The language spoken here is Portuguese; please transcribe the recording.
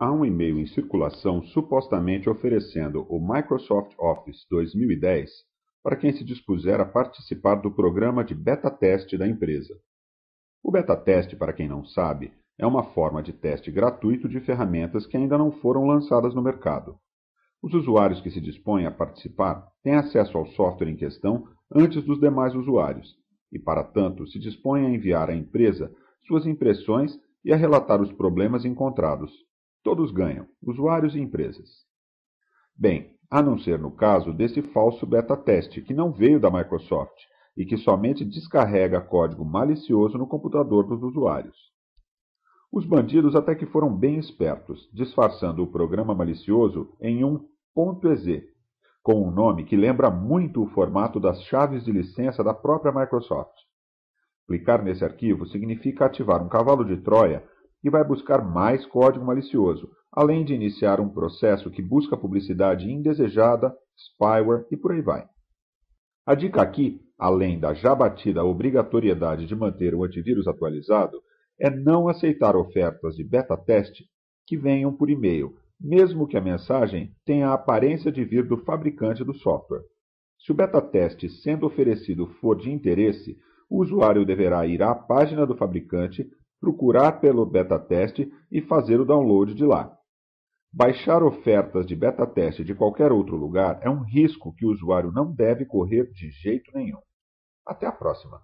Há um e-mail em circulação supostamente oferecendo o Microsoft Office 2010 para quem se dispuser a participar do programa de beta teste da empresa. O beta teste, para quem não sabe, é uma forma de teste gratuito de ferramentas que ainda não foram lançadas no mercado. Os usuários que se dispõem a participar têm acesso ao software em questão antes dos demais usuários e, para tanto, se dispõem a enviar à empresa suas impressões e a relatar os problemas encontrados. Todos ganham, usuários e empresas. Bem, a não ser no caso desse falso beta teste, que não veio da Microsoft e que somente descarrega código malicioso no computador dos usuários. Os bandidos até que foram bem espertos, disfarçando o programa malicioso em um .ez, com um nome que lembra muito o formato das chaves de licença da própria Microsoft. Clicar nesse arquivo significa ativar um cavalo de Troia e vai buscar mais código malicioso, além de iniciar um processo que busca publicidade indesejada, spyware e por aí vai. A dica aqui, além da já batida obrigatoriedade de manter o antivírus atualizado, é não aceitar ofertas de beta teste que venham por e-mail, mesmo que a mensagem tenha a aparência de vir do fabricante do software. Se o beta teste sendo oferecido for de interesse, o usuário deverá ir à página do fabricante procurar pelo beta teste e fazer o download de lá. Baixar ofertas de beta teste de qualquer outro lugar é um risco que o usuário não deve correr de jeito nenhum. Até a próxima!